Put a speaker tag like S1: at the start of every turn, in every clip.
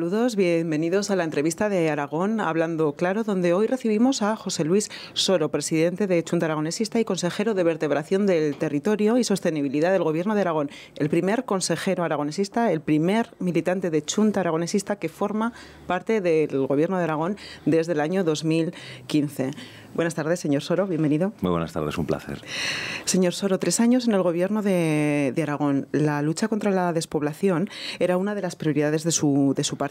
S1: Saludos, bienvenidos a la entrevista de Aragón Hablando Claro, donde hoy recibimos a José Luis Soro, presidente de Chunta Aragonesista y consejero de Vertebración del Territorio y Sostenibilidad del Gobierno de Aragón, el primer consejero aragonesista, el primer militante de Chunta Aragonesista que forma parte del Gobierno de Aragón desde el año 2015. Buenas tardes, señor Soro, bienvenido.
S2: Muy buenas tardes, un placer.
S1: Señor Soro, tres años en el gobierno de, Aragón. La lucha contra la despoblación era una de las prioridades de su, de su partido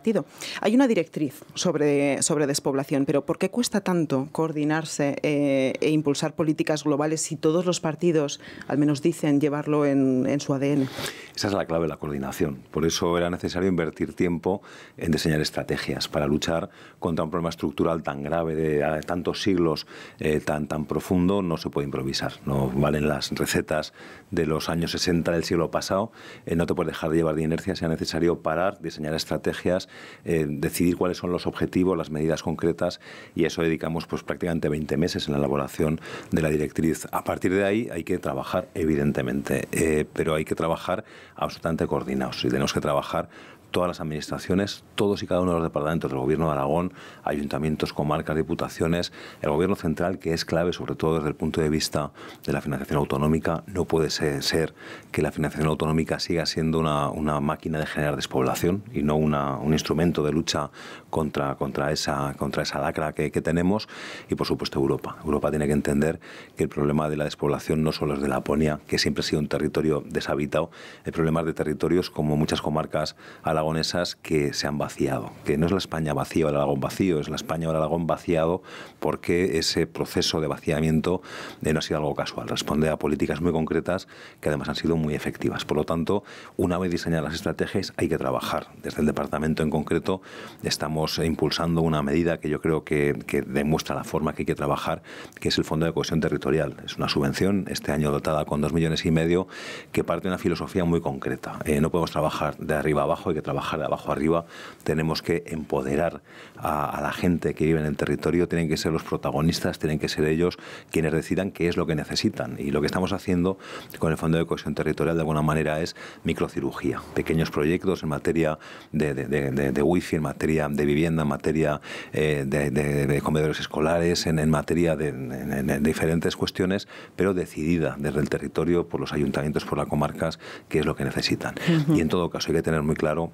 S1: hay una directriz sobre, sobre despoblación, pero ¿por qué cuesta tanto coordinarse eh, e impulsar políticas globales si todos los partidos, al menos dicen, llevarlo en, su ADN?
S2: Esa es la clave de la coordinación. Por eso era necesario invertir tiempo en diseñar estrategias para luchar contra un problema estructural tan grave de ah, tantos siglos, eh, tan, tan profundo, no se puede improvisar. No valen las recetas de los años 60 del siglo pasado. Eh, no te puedes dejar de llevar de inercia, sea necesario parar, diseñar estrategias eh, decidir cuáles son los objetivos, las medidas concretas y eso dedicamos pues prácticamente 20 meses en la elaboración de la directriz. A partir de ahí hay que trabajar evidentemente, eh, pero hay que trabajar absolutamente coordinados y tenemos que trabajar todas las administraciones, todos y cada uno de los departamentos del Gobierno de Aragón, ayuntamientos, comarcas, diputaciones, el Gobierno central, que es clave sobre todo desde el punto de vista de la financiación autonómica. No puede ser, que la financiación autonómica siga siendo una, una máquina de generar despoblación y no una, un instrumento de lucha contra, contra, esa, contra lacra que, que tenemos. Y por supuesto Europa. Europa tiene que entender que el problema de la despoblación no solo es de Laponia, que siempre ha sido un territorio deshabitado, el problema de territorios como muchas comarcas a aragonesas que se han vaciado, que no es la España vacía o el Aragón vacío, es la España o el Aragón vaciado porque ese proceso de vaciamiento eh, no ha sido algo casual, responde a políticas muy concretas que además han sido muy efectivas. Por lo tanto, una vez diseñadas las estrategias hay que trabajar. Desde el departamento en concreto estamos impulsando una medida que yo creo que, demuestra la forma que hay que trabajar, que es el Fondo de Cohesión Territorial. Es una subvención, este año dotada con dos millones y medio, que parte de una filosofía muy concreta. Eh, no podemos trabajar de arriba abajo, hay que bajar de abajo arriba, tenemos que empoderar a, la gente que vive en el territorio, tienen que ser los protagonistas, tienen que ser ellos quienes decidan qué es lo que necesitan. Y lo que estamos haciendo con el Fondo de Cohesión Territorial de alguna manera es microcirugía, pequeños proyectos en materia de, de, de, wifi, en materia de vivienda, en materia eh, de, comedores escolares, en, materia de, diferentes cuestiones, pero decidida desde el territorio, por los ayuntamientos, por las comarcas, qué es lo que necesitan. Y en todo caso hay que tener muy claro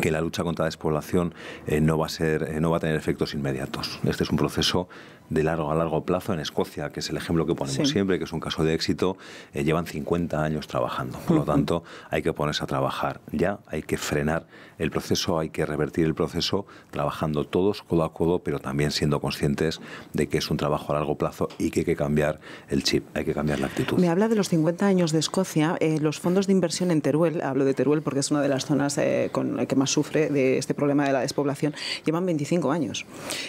S2: que la lucha contra la despoblación eh, no, va a ser, eh, no va a tener efectos inmediatos. Este es un proceso de largo a largo plazo en Escocia, que es el ejemplo que ponemos siempre, que es un caso de éxito, eh, llevan 50 años trabajando. Por lo tanto, hay que ponerse a trabajar ya, hay que frenar el proceso, hay que revertir el proceso, trabajando todos codo a codo, pero también siendo conscientes de que es un trabajo a largo plazo y que hay que cambiar el chip, hay que cambiar la actitud.
S1: Me habla de los 50 años de Escocia, eh, los fondos de inversión en Teruel, hablo de Teruel porque es una de las zonas eh, con, eh, que más sufre de este problema de la despoblación, llevan 25 años.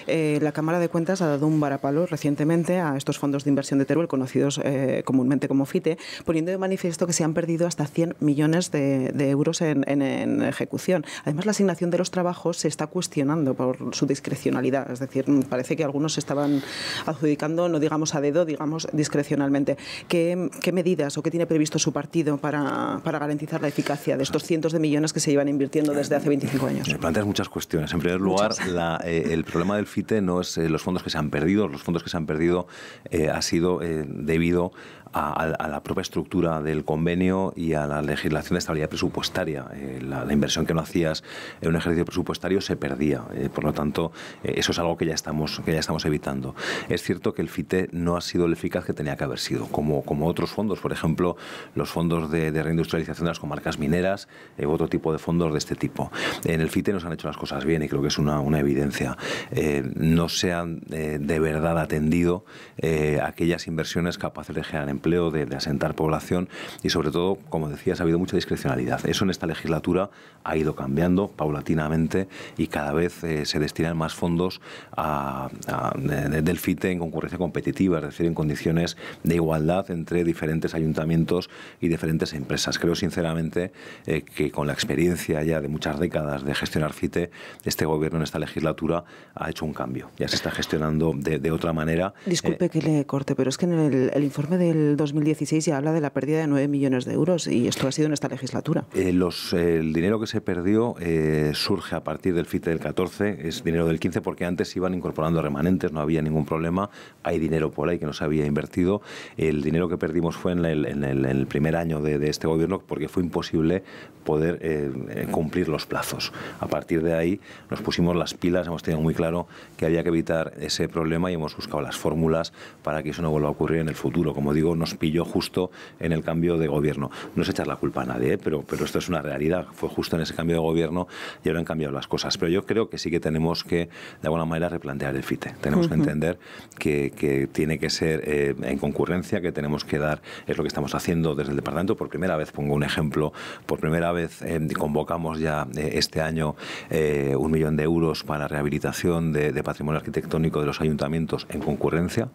S1: la Cámara de Cuentas ha dado un Palo, recientemente a estos fondos de inversión de Teruel, conocidos eh, comúnmente como FITE, poniendo de manifiesto que se han perdido hasta 100 millones de, euros en, ejecución. Además, la asignación de los trabajos se está cuestionando por su discrecionalidad, es decir, parece que algunos se estaban adjudicando, no digamos a dedo, digamos discrecionalmente. ¿Qué, medidas o qué tiene previsto su partido para, garantizar la eficacia de estos cientos de millones que se llevan invirtiendo desde hace 25 años?
S2: Me planteas muchas cuestiones. En primer lugar, eh, el problema del FITE no es eh, los fondos que se han perdido, los fondos que se han perdido, eh, ha sido eh, debido a, la propia estructura del convenio y a la legislación de estabilidad presupuestaria. Eh, la, inversión que no hacías en un ejercicio presupuestario se perdía. Eh, por lo tanto, eh, eso es algo que ya, estamos, que ya estamos evitando. Es cierto que el FITE no ha sido el eficaz que tenía que haber sido, como, como otros fondos, por ejemplo, los fondos de, reindustrialización de las comarcas mineras u otro tipo de fondos de este tipo. En el FITE nos han hecho las cosas bien y creo que es una, una evidencia. no se han de verdad atendido aquellas inversiones capaces de generar empleo de, asentar población y sobre todo, como decías, ha habido mucha discrecionalidad. Eso en esta legislatura ha ido cambiando paulatinamente y cada vez eh, se destinan más fondos a, del FITE en concurrencia competitiva, es decir, en condiciones de igualdad entre diferentes ayuntamientos y diferentes empresas. Creo sinceramente eh, que con la experiencia ya de muchas décadas de gestionar FITE, este gobierno en esta legislatura ha hecho un cambio. Ya se está gestionando de, otra manera.
S1: Disculpe eh, que le corte, pero es que en el, el informe del 2016 y habla de la pérdida de 9 millones de euros y esto ha sido en esta legislatura.
S2: Eh, el dinero que se perdió eh, surge a partir del FITE del 14, es dinero del 15 porque antes iban incorporando remanentes, no había ningún problema, hay dinero por ahí que no se había invertido. El dinero que perdimos fue en el, primer año de, de, este gobierno porque fue imposible poder eh, cumplir los plazos. A partir de ahí nos pusimos las pilas, hemos tenido muy claro que había que evitar ese problema y hemos buscado las fórmulas para que eso no vuelva a ocurrir en el futuro. Como digo, nos pilló justo en el cambio de gobierno. No es echar la culpa a nadie, ¿eh? pero, pero esto es una realidad. Fue justo en ese cambio de gobierno y ahora han cambiado las cosas. Pero yo creo que sí que tenemos que, de alguna manera, replantear el FITE. Tenemos que entender que, tiene que ser eh, en concurrencia, que tenemos que dar, es lo que estamos haciendo desde el departamento. Por primera vez, pongo un ejemplo, por primera vez eh, convocamos ya este año un millón de euros para rehabilitación de patrimonio arquitectónico de los ayuntamientos en concurrencia.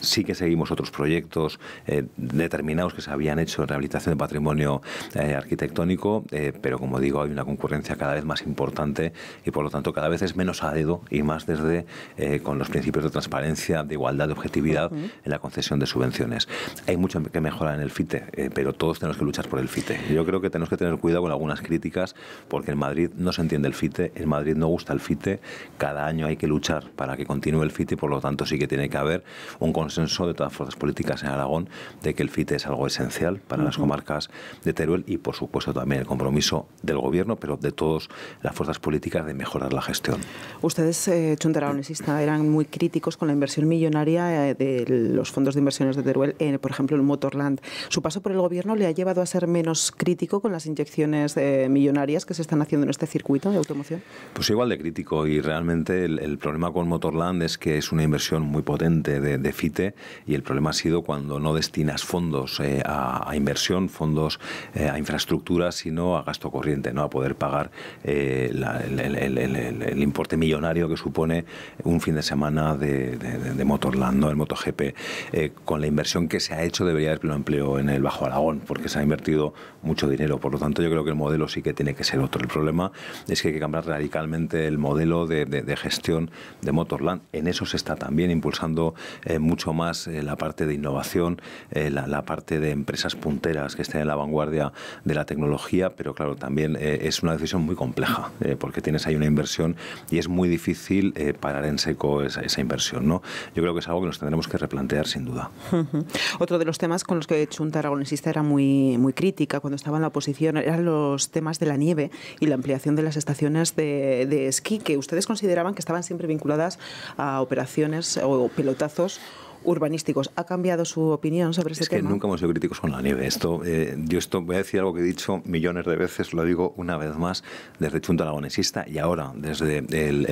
S2: Sí que seguimos otros proyectos eh, determinados que se habían hecho en rehabilitación de patrimonio eh, arquitectónico, eh, pero como digo, hay una concurrencia cada vez más importante y por lo tanto cada vez es menos a dedo y más desde con los principios de transparencia, de igualdad, de objetividad en la concesión de subvenciones. Hay mucho que mejorar en el FITE, pero todos tenemos que luchar por el FITE. Yo creo que tenemos que tener cuidado con algunas críticas porque en Madrid no se entiende el FITE, en Madrid no gusta el FITE, cada año hay que luchar para que continúe el FITE y por lo tanto sí que tiene que haber un consenso de todas las fuerzas políticas en Aragón de que el FITE es algo esencial para las comarcas de Teruel y, por supuesto, también el compromiso del Gobierno, pero de todas las fuerzas políticas de mejorar la gestión.
S1: Ustedes, eh, eran muy críticos con la inversión millonaria eh, de los fondos de inversiones de Teruel, en, por ejemplo, el Motorland. ¿Su paso por el Gobierno le ha llevado a ser menos crítico con las inyecciones eh, millonarias que se están haciendo en este circuito de automoción?
S2: Pues igual de crítico y realmente el, problema con Motorland es que es una inversión muy potente de, de FITE y el problema ha sido cuando no destinas fondos eh, a, inversión, fondos eh, a infraestructuras sino a gasto corriente, ¿no? a poder pagar eh, el, importe millonario que supone un fin de semana de, de, Motorland, ¿no? el MotoGP. con la inversión que se ha hecho debería haber pleno empleo en el Bajo Aragón, porque se ha invertido mucho dinero. Por lo tanto, yo creo que el modelo sí que tiene que ser otro. El problema es que hay que cambiar radicalmente el modelo de, de gestión de Motorland. En eso se está también impulsando mucho más la parte de innovación eh, la, parte de empresas punteras que estén en la vanguardia de la tecnología, pero claro, también eh, es una decisión muy compleja, eh, porque tienes ahí una inversión y es muy difícil parar en seco esa, esa, inversión. ¿no? Yo creo que es algo que nos tendremos que replantear sin duda.
S1: Otro de los temas con los que un Aragonesista era muy, muy crítica cuando estaba en la oposición eran los temas de la nieve y la ampliación de las estaciones de, de esquí, que ustedes consideraban que estaban siempre vinculadas a operaciones o pelotazos urbanísticos. ¿Ha cambiado su opinión sobre ese tema? que nunca
S2: hemos sido críticos con la nieve. Esto, eh, yo esto voy a decir algo que he dicho millones de veces, lo digo una vez más, desde el Chunta Aragonesista y ahora desde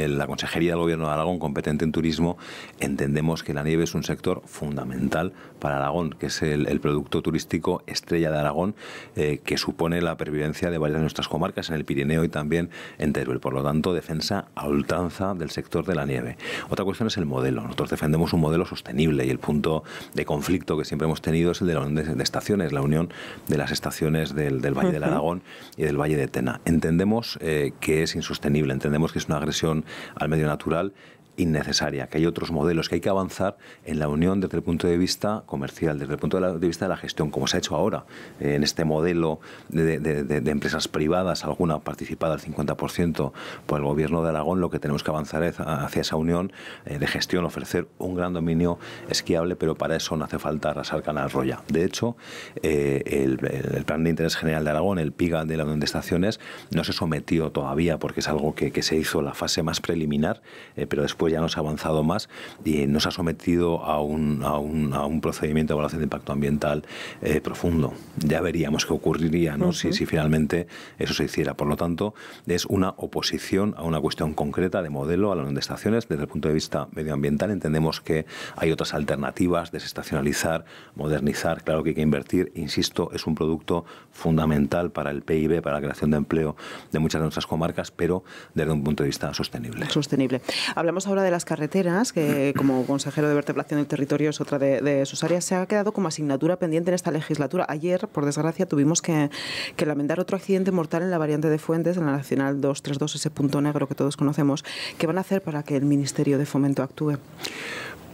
S2: la Consejería del Gobierno de Aragón, competente en turismo, entendemos que la nieve es un sector fundamental para Aragón, que es el, producto turístico estrella de Aragón, eh, que supone la pervivencia de varias de nuestras comarcas en el Pirineo y también en Teruel. Por lo tanto, defensa a ultranza del sector de la nieve. Otra cuestión es el modelo. Nosotros defendemos un modelo sostenible y el punto de conflicto que siempre hemos tenido es el de la unión de, estaciones, la unión de las estaciones del, Valle del Aragón y del Valle de Tena. Entendemos eh, que es insostenible, entendemos que es una agresión al medio natural innecesaria, que hay otros modelos, que hay que avanzar en la unión desde el punto de vista comercial, desde el punto de vista de la gestión, como se ha hecho ahora eh, en este modelo de, empresas privadas, alguna participada al 50% por el gobierno de Aragón, lo que tenemos que avanzar es hacia esa unión eh, de gestión, ofrecer un gran dominio esquiable, pero para eso no hace falta arrasar Canal Roya. De hecho, eh, el, Plan de Interés General de Aragón, el PIGA de la Unión de Estaciones, no se sometió todavía porque es algo que, se hizo la fase más preliminar, pero después pues ya ya se ha avanzado más y nos ha sometido a un, procedimiento de evaluación de impacto ambiental eh, profundo. Ya veríamos qué ocurriría ¿no? si, si finalmente eso se hiciera. Por lo tanto, es una oposición a una cuestión concreta de modelo a la unión de estaciones. Desde el punto de vista medioambiental entendemos que hay otras alternativas, desestacionalizar, modernizar, claro que hay que invertir. Insisto, es un producto fundamental para el PIB, para la creación de empleo de muchas de nuestras comarcas, pero desde un punto de vista sostenible.
S1: Sostenible. Hablamos de las carreteras, que como consejero de vertebración del territorio es otra de, sus áreas, se ha quedado como asignatura pendiente en esta legislatura. Ayer, por desgracia, tuvimos que lamentar otro accidente mortal en la variante de Fuentes, en la Nacional 232, ese punto negro que todos conocemos. ¿Qué van a hacer para que el Ministerio de Fomento actúe?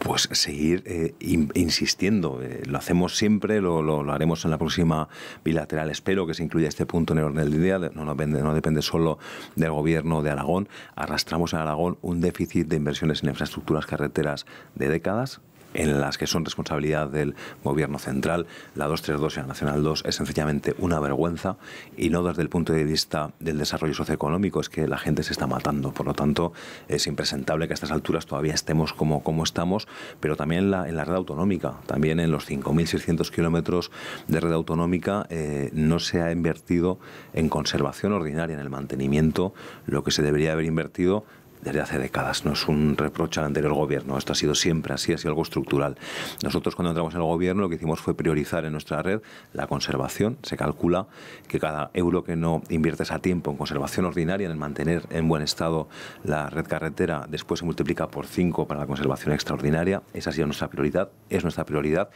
S2: pues seguir eh, insistiendo. Eh, lo hacemos siempre, lo, haremos en la próxima bilateral. Espero que se incluya este punto en el orden del día. No, no, depende, no depende solo del gobierno de Aragón. Arrastramos en Aragón un déficit de inversiones en infraestructuras carreteras de décadas en las que son responsabilidad del gobierno central. La 232 y la Nacional 2 es sencillamente una vergüenza y no desde el punto de vista del desarrollo socioeconómico, es que la gente se está matando. Por lo tanto, es impresentable que a estas alturas todavía estemos como, como estamos, pero también en la, red autonómica, también en los 5.600 kilómetros de red autonómica eh, no se ha invertido en conservación ordinaria, en el mantenimiento, lo que se debería haber invertido desde hace décadas. No es un reproche al anterior gobierno. Esto ha sido siempre así, ha sido algo estructural. Nosotros cuando entramos en el gobierno lo que hicimos fue priorizar en nuestra red la conservación. Se calcula que cada euro que no inviertes a tiempo en conservación ordinaria, en mantener en buen estado la red carretera, después se multiplica por 5 para la conservación extraordinaria. Esa ha sido nuestra prioridad, es nuestra prioridad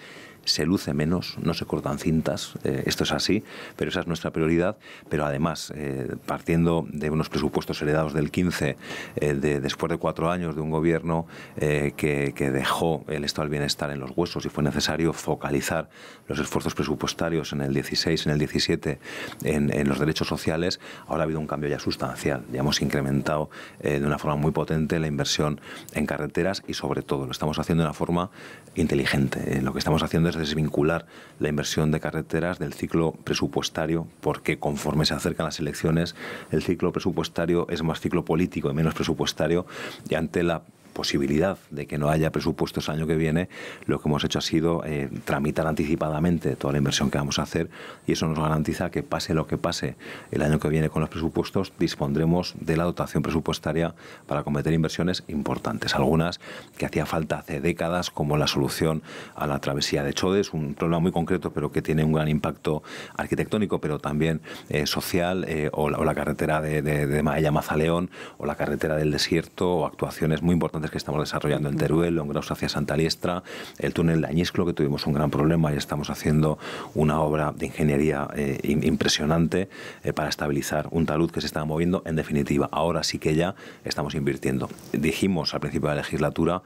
S2: se luce menos, no se cortan cintas, eh, esto es así, pero esa es nuestra prioridad, pero además, eh, partiendo de unos presupuestos heredados del 15, eh, de, después de cuatro años de un gobierno que, dejó el estado del bienestar en los huesos y fue necesario focalizar los esfuerzos presupuestarios en el 16, en el 17, en, en los derechos sociales, ahora ha habido un cambio ya sustancial, ya hemos incrementado de una forma muy potente la inversión en carreteras y sobre todo lo estamos haciendo de una forma inteligente, lo que estamos haciendo es desvincular la inversión de carreteras del ciclo presupuestario, porque conforme se acercan las elecciones, el ciclo presupuestario es más ciclo político y menos presupuestario, y ante la posibilidad de que no haya presupuestos el año que viene, lo que hemos hecho ha sido eh, tramitar anticipadamente toda la inversión que vamos a hacer y eso nos garantiza que pase lo que pase el año que viene con los presupuestos, dispondremos de la dotación presupuestaria para cometer inversiones importantes, algunas que hacía falta hace décadas, como la solución a la travesía de Chodes, un problema muy concreto pero que tiene un gran impacto arquitectónico, pero también eh, social, eh, o, la, carretera de, de Maella-Mazaleón, o la carretera del desierto, o actuaciones muy importantes que estamos desarrollando en Teruel, Graus hacia Santa Liestra, el túnel de Añisclo, que tuvimos un gran problema y estamos haciendo una obra de ingeniería eh, impresionante eh, para estabilizar un talud que se estaba moviendo. En definitiva, ahora sí que ya estamos invirtiendo. Dijimos al principio de la legislatura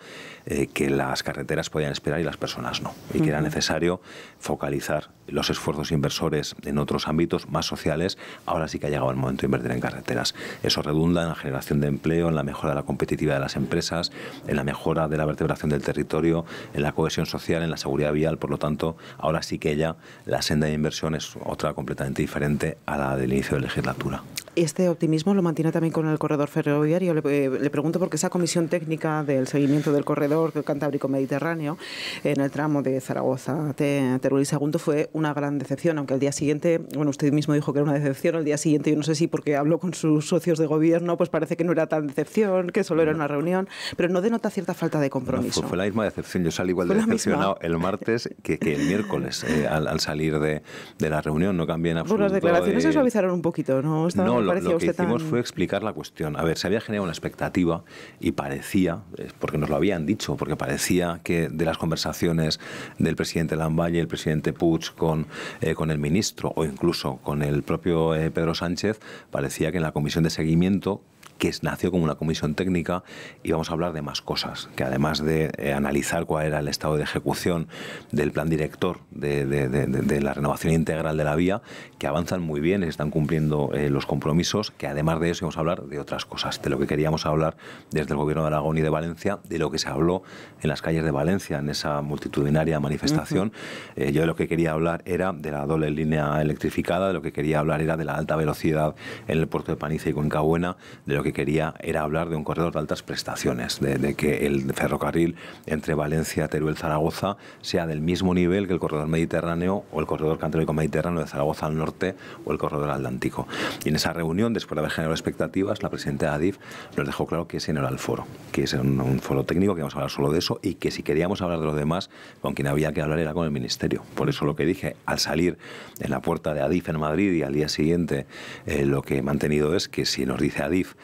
S2: eh, que las carreteras podían esperar y las personas no, y que era necesario focalizar los esfuerzos inversores en otros ámbitos más sociales. Ahora sí que ha llegado el momento de invertir en carreteras. Eso redunda en la generación de empleo, en la mejora de la competitividad de las empresas, en la mejora de la vertebración del territorio, en la cohesión social, en la seguridad vial. Por lo tanto, ahora sí que ya la senda de inversión es otra completamente diferente a la del inicio de legislatura.
S1: Este optimismo lo mantiene también con el corredor ferroviario. Le, eh, le pregunto porque esa comisión técnica del seguimiento del corredor Cantábrico-Mediterráneo en el tramo de Zaragoza, Teruel y Segundo fue una gran decepción, aunque el día siguiente, bueno, usted mismo dijo que era una decepción, el día siguiente yo no sé si porque habló con sus socios de gobierno, pues parece que no era tan decepción, que solo era una reunión, pero no denota cierta falta de compromiso. fue,
S2: la misma decepción, yo salí igual de decepcionado el martes que, el miércoles eh, al, salir de, la reunión, no cambié en absoluto. las declaraciones se
S1: suavizaron un poquito, ¿no? no, lo, que hicimos fue
S2: explicar la cuestión. A ver, se había generado una expectativa y parecía, porque nos lo habían dicho, porque parecía que de las conversaciones del presidente Lamballe, el presidente Puig con, eh, con el ministro o incluso con el propio eh, Pedro Sánchez, parecía que en la comisión de seguimiento que nació como una comisión técnica y vamos a hablar de más cosas, que además de eh, analizar cuál era el estado de ejecución del plan director de, la renovación integral de la vía, que avanzan muy bien, están cumpliendo eh, los compromisos, que además de eso vamos a hablar de otras cosas, de lo que queríamos hablar desde el gobierno de Aragón y de Valencia, de lo que se habló en las calles de Valencia, en esa multitudinaria manifestación. Eh, yo de lo que quería hablar era de la doble línea electrificada, de lo que quería hablar era de la alta velocidad en el puerto de Panice y Concabuena, de lo que quería era hablar de un corredor de altas prestaciones, de, que el ferrocarril entre Valencia, Teruel, Zaragoza sea del mismo nivel que el corredor mediterráneo o el corredor cantábrico mediterráneo de Zaragoza al norte o el corredor atlántico. Y en esa reunión, después de haber generado expectativas, la presidenta de ADIF nos dejó claro que ese no era el foro, que es un, un, foro técnico, que íbamos a hablar solo de eso y que si queríamos hablar de los demás, con quien había que hablar era con el ministerio. Por eso lo que dije, al salir en la puerta de ADIF en Madrid y al día siguiente, eh, lo que he mantenido es que si nos dice ADIF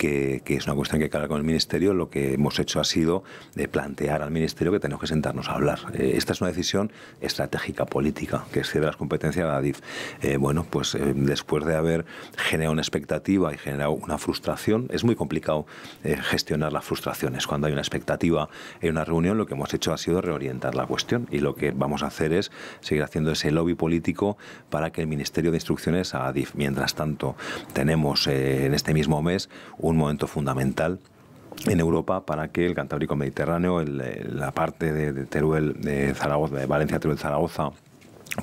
S2: que, es una cuestión que hay con el Ministerio, lo que hemos hecho ha sido de eh, plantear al Ministerio que tenemos que sentarnos a hablar. Eh, esta es una decisión estratégica política que excede las competencias de la DIF. Eh, bueno, pues después de haber generado una expectativa y generado una frustración, es muy complicado gestionar las frustraciones. Cuando hay una expectativa en una reunión, lo que hemos hecho ha sido reorientar la cuestión y lo que vamos a hacer es seguir haciendo ese lobby político para que el Ministerio de Instrucciones a DIF. Mientras tanto, tenemos en este mismo mes un momento fundamental en Europa para que el Cantábrico Mediterráneo, eh, la parte de, Teruel, de Zaragoza, de Valencia, Teruel, Zaragoza,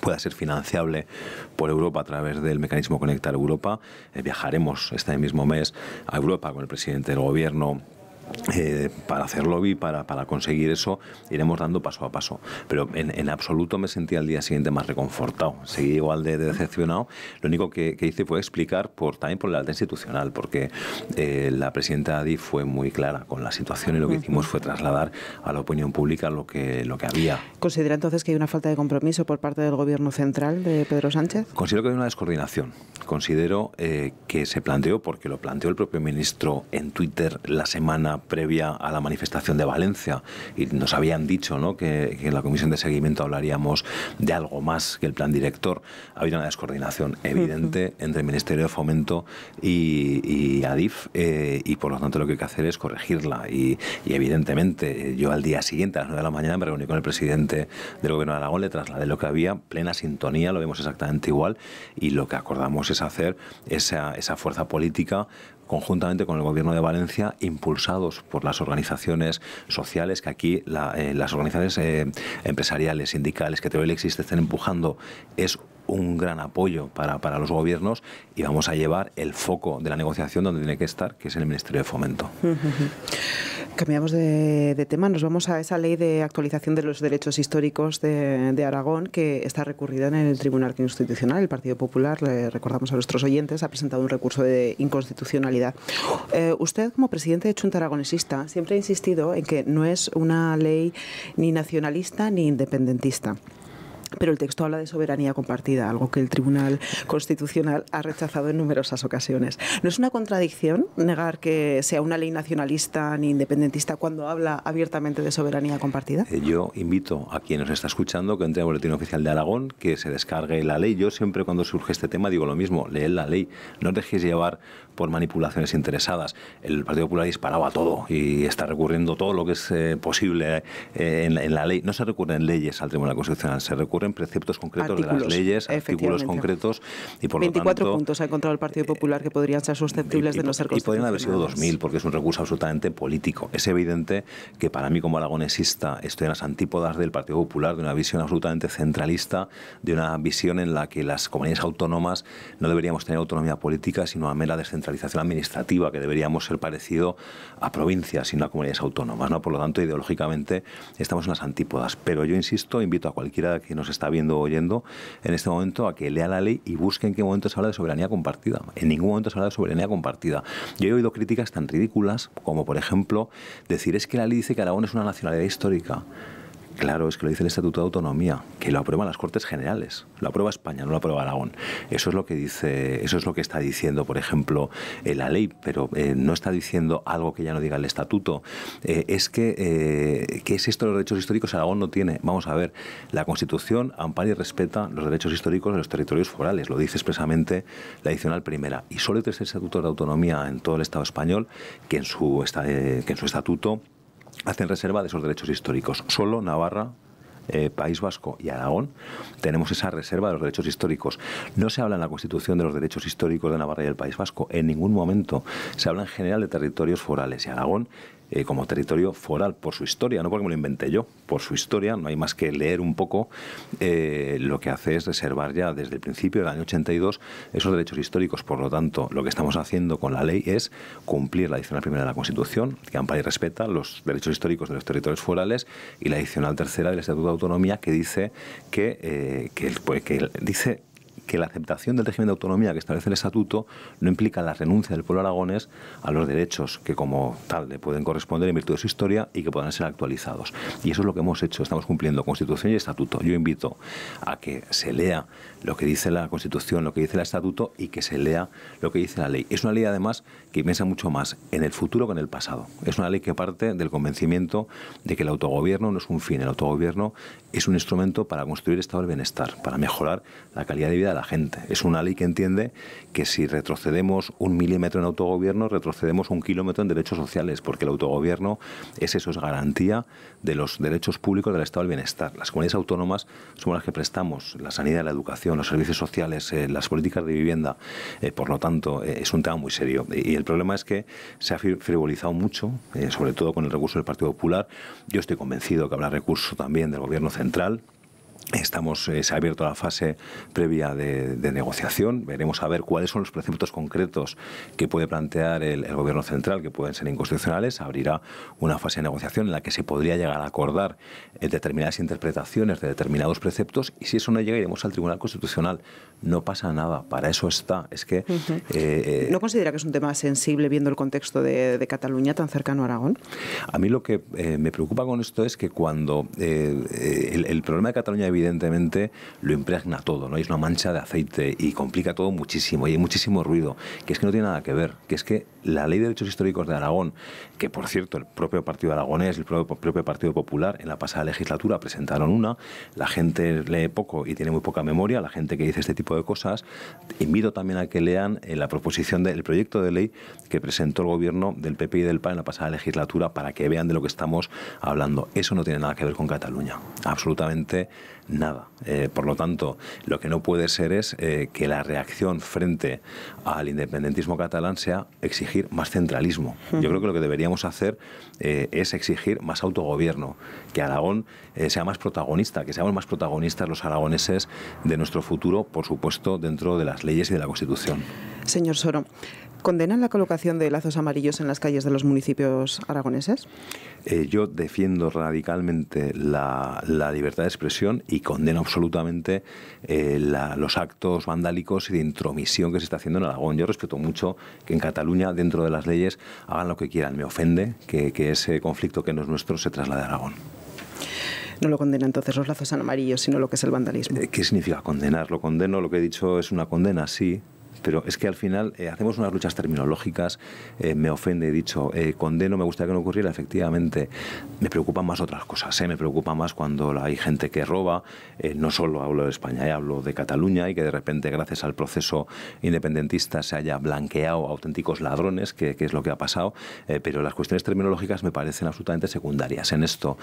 S2: pueda ser financiable por Europa a través del mecanismo Conectar Europa. Eh, viajaremos este mismo mes a Europa con el presidente del gobierno eh, para hacer lobby, para, para conseguir eso, iremos dando paso a paso. Pero en, en absoluto me sentí al día siguiente más reconfortado. Seguí igual de, decepcionado. Lo único que, hice fue explicar por, también por la alta institucional, porque eh, la presidenta Adi fue muy clara con la situación y lo que hicimos fue trasladar a la opinión pública lo que, lo que había.
S1: ¿Considera entonces que hay una falta de compromiso por parte del gobierno central de Pedro Sánchez?
S2: Considero que hay una descoordinación. Considero eh, que se planteó, porque lo planteó el propio ministro en Twitter la semana previa a la manifestación de Valencia y nos habían dicho que, en la comisión de seguimiento hablaríamos de algo más que el plan director. Ha habido una descoordinación evidente entre el Ministerio de Fomento y, ADIF eh, y por lo tanto lo que hay que hacer es corregirla. Y, evidentemente yo al día siguiente, a las 9 de la mañana, me reuní con el presidente del Gobierno de Aragón, le trasladé lo que había, plena sintonía, lo vemos exactamente igual y lo que acordamos es hacer esa, esa fuerza política conjuntamente con el Gobierno de Valencia, impulsados por las organizaciones sociales, que aquí eh, las organizaciones eh, empresariales, sindicales, que todavía existe, están empujando, es un gran apoyo para, para, los gobiernos y vamos a llevar el foco de la negociación donde tiene que estar, que es el Ministerio de Fomento.
S1: Cambiamos de, tema, nos vamos a esa ley de actualización de los derechos históricos de, Aragón que está recurrida en el Tribunal Constitucional. El Partido Popular, le recordamos a nuestros oyentes, ha presentado un recurso de inconstitucionalidad. Eh, usted, como presidente de Chunta Aragonesista, siempre ha insistido en que no es una ley ni nacionalista ni independentista. Pero el texto habla de soberanía compartida, algo que el Tribunal Constitucional ha rechazado en numerosas ocasiones. No es una contradicción negar que sea una ley nacionalista ni independentista cuando habla abiertamente de soberanía compartida.
S2: Eh, yo invito a quien nos está escuchando que entre al Boletín Oficial de Aragón, que se descargue la ley. Yo siempre cuando surge este tema digo lo mismo, lee la ley, no dejéis llevar por manipulaciones interesadas. El Partido Popular disparaba todo y está recurriendo todo lo que es eh, posible eh, en, la ley. No se recurren leyes al Tribunal Constitucional, se en preceptos concretos de las leyes, artículos concretos y por 24 lo tanto,
S1: puntos ha encontrado el Partido Popular que podrían ser susceptibles de no ser Y podrían haber sido 2.000
S2: porque es un recurso absolutamente político. Es evidente que para mí como aragonesista estoy en las antípodas del Partido Popular, de una visión absolutamente centralista, de una visión en la que las comunidades autónomas no deberíamos tener autonomía política, sino a mera descentralización administrativa, que deberíamos ser parecido a provincias y no a comunidades autónomas. ¿no? Por lo tanto, ideológicamente estamos en las antípodas. Pero yo insisto, invito a cualquiera que nos está viendo o oyendo en este momento a que lea la ley y busque en qué momento se habla de soberanía compartida. En ningún momento se habla de soberanía compartida. Yo he oído críticas tan ridículas como, por ejemplo, decir es que la ley dice que Aragón es una nacionalidad histórica. Claro, es que lo dice el Estatuto de Autonomía, que lo aprueban las Cortes Generales, lo aprueba España, no lo aprueba Aragón. Eso es lo que dice, eso es lo que está diciendo, por ejemplo, eh, la ley, pero eh, no está diciendo algo que ya no diga el Estatuto. Eh, es que, ¿qué es esto de los derechos históricos? Aragón no tiene. Vamos a ver, la Constitución ampara y respeta los derechos históricos de los territorios forales, lo dice expresamente la adicional primera. Y solo el tres estatutos de autonomía en todo el Estado español que en su, que en su estatuto hacen reserva de esos derechos históricos. Solo Navarra, eh, País Vasco y Aragón tenemos esa reserva de los derechos históricos. No se habla en la Constitución de los derechos históricos de Navarra y el País Vasco en ningún momento. Se habla en general de territorios forales y Aragón eh, como territorio foral, por su historia, no porque me lo inventé yo, por su historia, no hay más que leer un poco, eh, lo que hace es reservar ya desde el principio del año 82 esos derechos históricos. Por lo tanto, lo que estamos haciendo con la ley es cumplir la adicional primera de la Constitución, que ampara y respeta los derechos históricos de los territorios forales, y la adicional tercera del Estatuto de Autonomía, que dice que, eh, que pues, dice que la aceptación del régimen de autonomía que establece el estatuto no implica la renuncia del pueblo aragonés a los derechos que como tal le pueden corresponder en virtud de su historia y que puedan ser actualizados. Y eso es lo que hemos hecho, estamos cumpliendo Constitución y Estatuto. Yo invito a que se lea lo que dice la Constitución, lo que dice el Estatuto y que se lea lo que dice la ley. Es una ley además que piensa mucho más en el futuro que en el pasado. Es una ley que parte del convencimiento de que el autogobierno no es un fin, el autogobierno es un instrumento para construir estado del bienestar, para mejorar la calidad de vida de la gente. Es una ley que entiende que si retrocedemos un milímetro en autogobierno, retrocedemos un kilómetro en derechos sociales, porque el autogobierno es eso, es garantía de los derechos públicos del estado del bienestar. Las comunidades autónomas son las que prestamos la sanidad, la educación, los servicios sociales, eh, las políticas de vivienda. Eh, por lo tanto, eh, es un tema muy serio. Y, el problema es que se ha frivolizado mucho, sobre todo con el recurso del Partido Popular. Yo estoy convencido que habrá recurso también del Gobierno central central Estamos, eh, se ha abierto la fase previa de, negociación. Veremos a ver cuáles son los preceptos concretos que puede plantear el, Gobierno central, que pueden ser inconstitucionales. Abrirá una fase de negociación en la que se podría llegar a acordar eh, determinadas interpretaciones de determinados preceptos. Y si eso no llega, iremos al Tribunal Constitucional. No pasa nada, para eso está. Es que. Eh,
S1: ¿No considera que es un tema sensible viendo el contexto de, Cataluña tan cercano a Aragón? A mí lo que
S2: me preocupa con esto es que cuando el, el, problema de Cataluña evidentemente lo impregna todo, ¿no? Es una mancha de aceite y complica todo muchísimo y hay muchísimo ruido, que es que no tiene nada que ver, que es que la Ley de Derechos Históricos de Aragón, que por cierto el propio Partido Aragonés, el propio Partido Popular en la pasada legislatura presentaron una, la gente lee poco y tiene muy poca memoria, la gente que dice este tipo de cosas, invito también a que lean eh, la proposición del proyecto de ley que presentó el gobierno del PP y del PAN en la pasada legislatura para que vean de lo que estamos hablando. Eso no tiene nada que ver con Cataluña, absolutamente nada. Eh, por lo tanto, lo que no puede ser es eh, que la reacción frente al independentismo catalán sea exigir más centralismo. Yo creo que lo que deberíamos hacer eh, es exigir más autogobierno, que Aragón sea más protagonista, que seamos más protagonistas los aragoneses de nuestro futuro, por supuesto, dentro de las leyes y de la Constitución.
S1: Señor Soro, ¿Condenan la colocación de lazos amarillos en las calles de los municipios aragoneses?
S2: Eh, yo defiendo radicalmente la, libertad de expresión y condeno absolutamente eh, los actos vandálicos y de intromisión que se está haciendo en Aragón. Yo respeto mucho que en Cataluña, dentro de las leyes, hagan lo que quieran. Me ofende que, ese conflicto que no es nuestro se traslade a Aragón
S1: no lo condena entonces los lazos amarillos, sino lo que es el vandalismo. Eh,
S2: ¿Qué significa condenar? ¿Lo condeno? Lo que he dicho es una condena, sí, pero es que al final eh, hacemos unas luchas terminológicas, eh, me ofende, he dicho, eh, condeno, me gustaría que no ocurriera, efectivamente, me preocupan más otras cosas, me preocupa más cuando hay gente que roba, no solo hablo de España, hablo de Cataluña y que de repente gracias al proceso independentista se haya blanqueado auténticos ladrones, que, es lo que ha pasado, pero las cuestiones terminológicas me parecen absolutamente secundarias en esto.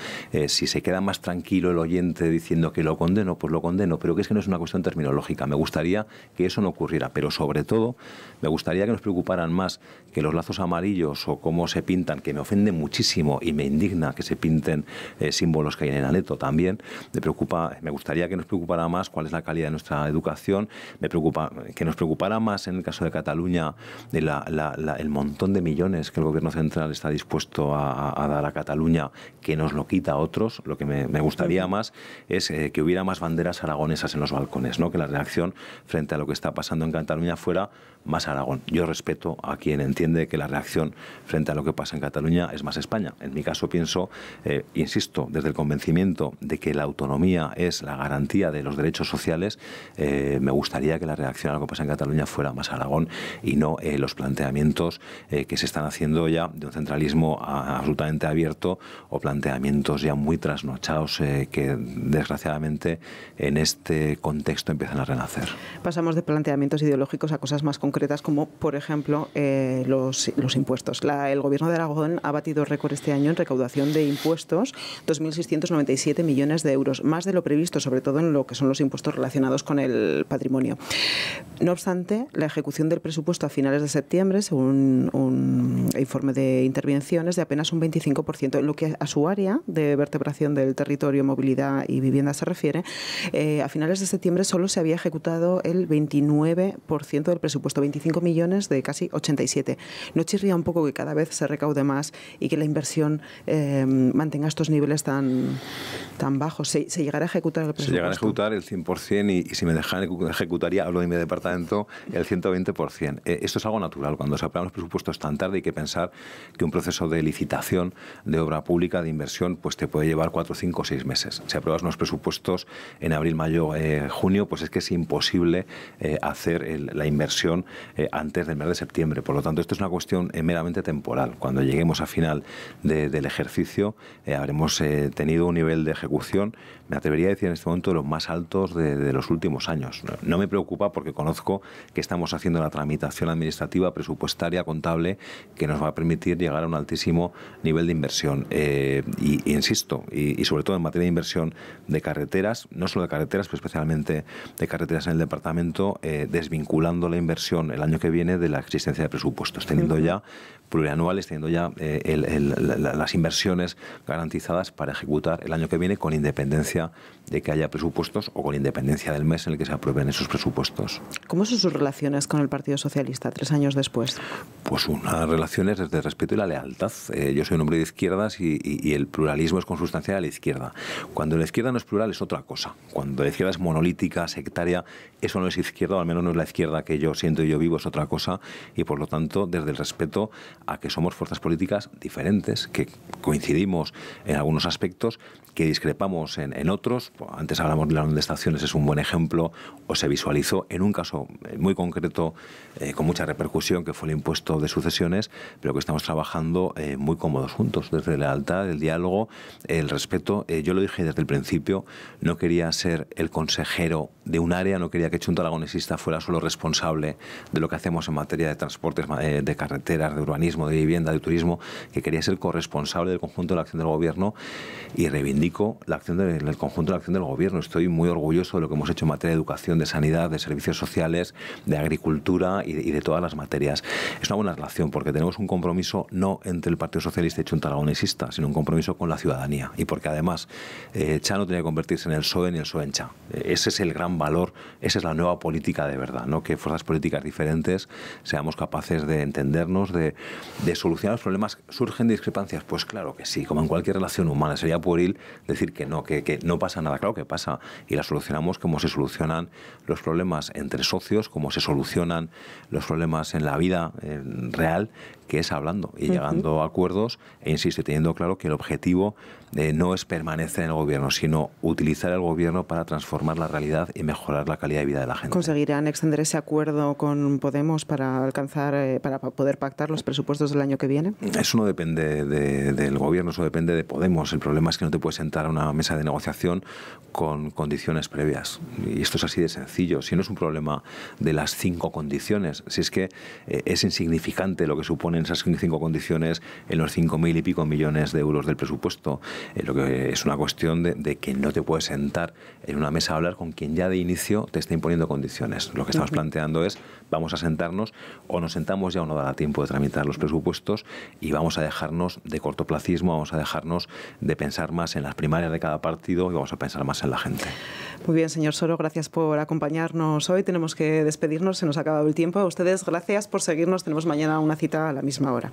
S2: si se queda más tranquilo el oyente diciendo que lo condeno, pues lo condeno, pero que es que no es una cuestión terminológica, me gustaría que eso no ocurriera, pero sobre todo, me gustaría que nos preocuparan más que los lazos amarillos o cómo se pintan, que me ofende muchísimo y me indigna que se pinten eh, símbolos que hay en el también. Me preocupa, me gustaría que nos preocupara más cuál es la calidad de nuestra educación, me preocupa que nos preocupara más en el caso de Cataluña el montón de millones que el gobierno central está dispuesto a, dar a Cataluña, que nos lo quita a otros. Lo que me, gustaría más es eh, que hubiera más banderas aragonesas en los balcones, ¿no? que la reacción frente a lo que está pasando en Cataluña fuera más Aragón. Yo respeto a quien entiende entiende que la reacción frente a lo que pasa en Cataluña es más España. En mi caso pienso, eh, insisto, desde el convencimiento de que la autonomía es la garantía de los derechos sociales, eh, me gustaría que la reacción a lo que pasa en Cataluña fuera más Aragón y no eh, los planteamientos que se están haciendo ya de un centralismo absolutamente abierto o planteamientos ya muy trasnochados que desgraciadamente en este contexto empiezan a renacer.
S1: Pasamos de planteamientos ideológicos a cosas más concretas como, por ejemplo, los, impuestos. el Gobierno de Aragón ha batido récord este año en recaudación de impuestos, 2.697 millones de euros, más de lo previsto, sobre todo en lo que son los impuestos relacionados con el patrimonio. No obstante, la ejecución del presupuesto a finales de septiembre, según un informe de intervenciones, de apenas un 25%, ...en lo que a su área de vertebración del territorio, movilidad y vivienda se refiere, eh, a finales de septiembre solo se había ejecutado el 29% del presupuesto, 25 millones de casi 87. ¿No chirría un poco que cada vez se recaude más y que la inversión eh, mantenga estos niveles tan, tan bajos? ¿Se, ¿Se, llegará a ejecutar el presupuesto? Se llegará a
S2: ejecutar el 100% y, si me dejan ejecutaría, hablo de mi departamento, el 120%. Eh, esto es algo natural. Cuando se aprueban los presupuestos tan tarde hay que pensar que un proceso de licitación de obra pública, de inversión, pues te puede llevar cuatro, cinco, o seis meses. Si apruebas unos presupuestos en abril, mayo, eh, junio, pues es que es imposible hacer la inversión antes del mes de septiembre. Por lo tanto, esto es una cuestión eh, meramente temporal. Cuando lleguemos a final del ejercicio, eh, habremos eh, tenido un nivel de ejecución, me atrevería a decir en este momento, los más altos de, los últimos años. No, me preocupa porque conozco que estamos haciendo la tramitación administrativa, presupuestaria, contable, que nos va a permitir llegar a un altísimo nivel de inversión. Y, insisto, y, y, sobre todo en materia de inversión de carreteras, no solo de carreteras, pero especialmente de carreteras en el departamento, desvinculando la inversión el año que viene de la existencia de presupuesto estás teniendo ya plurianuales, teniendo ya eh, el, las inversiones garantizadas para ejecutar el año que viene con independencia de que haya presupuestos o con independencia del mes en el que se aprueben esos presupuestos.
S1: ¿Cómo son sus relaciones con el Partido Socialista tres años después?
S2: Pues unas relaciones desde el respeto y la lealtad. Eh, yo soy un hombre de izquierdas y, el pluralismo es consustancial a la izquierda. Cuando la izquierda no es plural es otra cosa. Cuando la izquierda es monolítica, sectaria, eso no es izquierda, o al menos no es la izquierda que yo siento y yo vivo, es otra cosa. Y por lo tanto, desde el respeto a que somos fuerzas políticas diferentes, que coincidimos en algunos aspectos, que discrepamos en, otros. Antes hablamos de la unión de estaciones, es un buen ejemplo, o se visualizó en un caso eh, muy concreto, eh, con mucha repercusión, que fue el impuesto de sucesiones, pero que estamos trabajando eh, muy cómodos juntos, desde la lealtad, el diálogo, el respeto. yo lo dije desde el principio, no quería ser el consejero de un área, no quería que Chunta Aragonesista fuera solo responsable de lo que hacemos en materia de transportes, de carreteras, de urbanismo de vivienda, de turismo, que quería ser corresponsable del conjunto de la acción del gobierno y reivindico la acción del conjunto de la acción del gobierno. Estoy muy orgulloso de lo que hemos hecho en materia de educación, de sanidad, de servicios sociales, de agricultura y de, todas las materias. Es una buena relación porque tenemos un compromiso no entre el Partido Socialista y Chunta Aragonesista, sino un compromiso con la ciudadanía y porque además eh, no tenía que convertirse en el PSOE ni el PSOE en Cha. Ese es el gran valor, esa es la nueva política de verdad, ¿no? que fuerzas políticas diferentes seamos capaces de entendernos, de, de solucionar los problemas. ¿Surgen discrepancias? Pues claro que sí, como en cualquier relación humana. Sería pueril decir que no, que, no pasa nada. Claro que pasa. Y la solucionamos como se solucionan los problemas entre socios, como se solucionan los problemas en la vida real, que es hablando y llegando a acuerdos, e insisto, teniendo claro que el objetivo eh, no es permanecer en el gobierno, sino utilizar el gobierno para transformar la realidad y mejorar la calidad de vida de la gente.
S1: ¿Conseguirán extender ese acuerdo con Podemos para alcanzar, eh, para poder pactar los presupuestos? del año que viene?
S2: Eso no depende de, del gobierno, eso depende de Podemos. El problema es que no te puedes sentar a una mesa de negociación con condiciones previas. Y esto es así de sencillo. Si no es un problema de las cinco condiciones, si es que eh, es insignificante lo que suponen esas cinco condiciones en los cinco mil y pico millones de euros del presupuesto, eh, lo que es una cuestión de, que no te puedes sentar en una mesa a hablar con quien ya de inicio te está imponiendo condiciones. Lo que estamos planteando es vamos a sentarnos o nos sentamos ya o no dará tiempo de tramitarlo presupuestos y vamos a dejarnos de cortoplacismo, vamos a dejarnos de pensar más en las primarias de cada partido y vamos a pensar más en la gente.
S1: Muy bien, señor Soro, gracias por acompañarnos hoy. Tenemos que despedirnos, se nos ha acabado el tiempo. A ustedes, gracias por seguirnos. Tenemos mañana una cita a la misma hora.